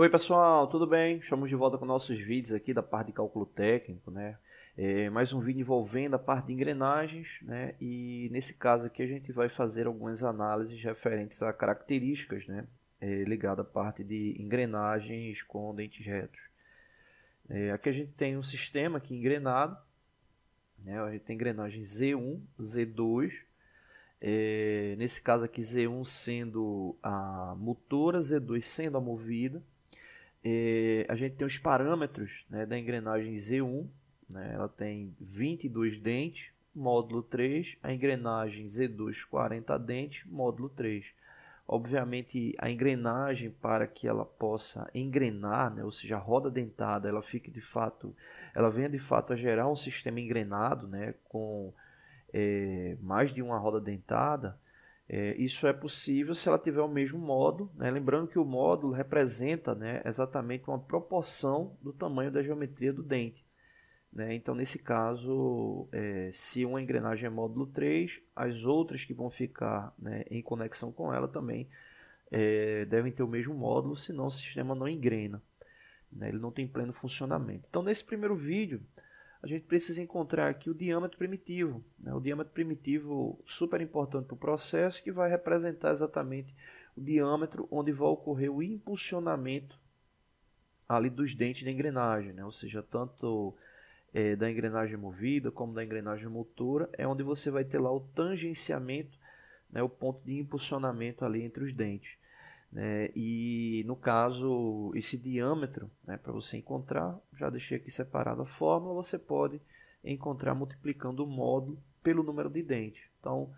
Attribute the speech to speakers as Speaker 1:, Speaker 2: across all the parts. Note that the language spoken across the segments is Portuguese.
Speaker 1: Oi pessoal, tudo bem? Estamos de volta com nossos vídeos aqui da parte de cálculo técnico, né? É, mais um vídeo envolvendo a parte de engrenagens, né? E nesse caso aqui a gente vai fazer algumas análises referentes a características, né? É, ligada à parte de engrenagens com dentes retos. É, aqui a gente tem um sistema aqui engrenado, né? A gente tem engrenagem Z1, Z2, é, nesse caso aqui Z1 sendo a motora, Z2 sendo a movida, é, a gente tem os parâmetros né, da engrenagem Z1, né, ela tem 22 dentes, módulo 3, a engrenagem Z2 40 dentes, módulo 3. Obviamente, a engrenagem para que ela possa engrenar, né, ou seja, a roda dentada, ela fique de fato, ela venha de fato a gerar um sistema engrenado, né, com é, mais de uma roda dentada, é, isso é possível se ela tiver o mesmo módulo, né? lembrando que o módulo representa né, exatamente uma proporção do tamanho da geometria do dente. Né? Então, nesse caso, é, se uma engrenagem é módulo 3, as outras que vão ficar né, em conexão com ela também é, devem ter o mesmo módulo, senão o sistema não engrena. Né? Ele não tem pleno funcionamento. Então, nesse primeiro vídeo, a gente precisa encontrar aqui o diâmetro primitivo. Né? O diâmetro primitivo super importante para o processo, que vai representar exatamente o diâmetro onde vai ocorrer o impulsionamento ali dos dentes da engrenagem, né? ou seja, tanto é, da engrenagem movida como da engrenagem motora, é onde você vai ter lá o tangenciamento, né? o ponto de impulsionamento ali entre os dentes. Né? E no caso, esse diâmetro, né, para você encontrar, já deixei aqui separado a fórmula, você pode encontrar multiplicando o módulo pelo número de dentes. Então,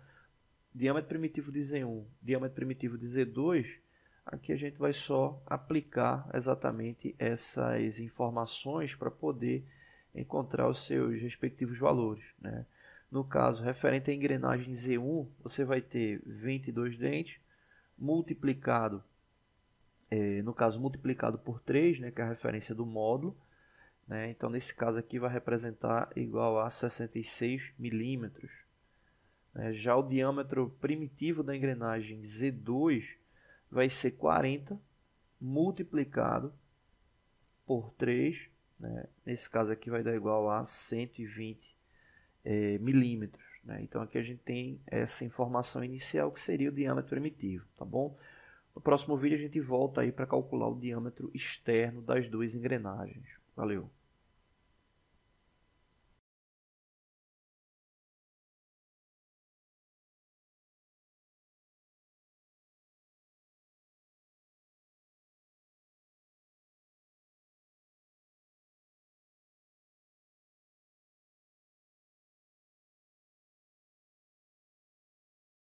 Speaker 1: diâmetro primitivo de Z1, diâmetro primitivo de Z2, aqui a gente vai só aplicar exatamente essas informações para poder encontrar os seus respectivos valores. Né? No caso, referente à engrenagem Z1, você vai ter 22 dentes, multiplicado, é, no caso multiplicado por 3, né, que é a referência do módulo, né, então nesse caso aqui vai representar igual a 66 milímetros. Né, já o diâmetro primitivo da engrenagem Z2 vai ser 40 multiplicado por 3, né, nesse caso aqui vai dar igual a 120 é, milímetros. Né? Então aqui a gente tem essa informação inicial que seria o diâmetro primitivo, tá bom? No próximo vídeo a gente volta aí para calcular o diâmetro externo das duas engrenagens. Valeu!